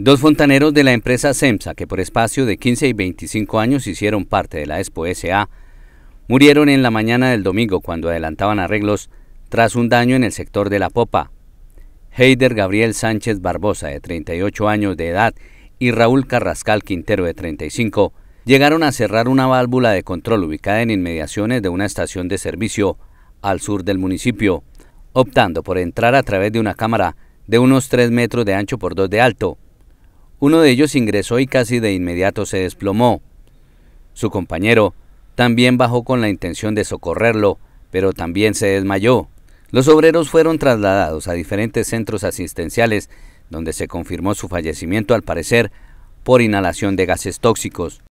Dos fontaneros de la empresa SEMSA, que por espacio de 15 y 25 años hicieron parte de la Expo SA, murieron en la mañana del domingo cuando adelantaban arreglos tras un daño en el sector de La Popa. Heider Gabriel Sánchez Barbosa, de 38 años de edad, y Raúl Carrascal Quintero, de 35, llegaron a cerrar una válvula de control ubicada en inmediaciones de una estación de servicio al sur del municipio, optando por entrar a través de una cámara de unos 3 metros de ancho por 2 de alto, uno de ellos ingresó y casi de inmediato se desplomó. Su compañero también bajó con la intención de socorrerlo, pero también se desmayó. Los obreros fueron trasladados a diferentes centros asistenciales, donde se confirmó su fallecimiento al parecer por inhalación de gases tóxicos.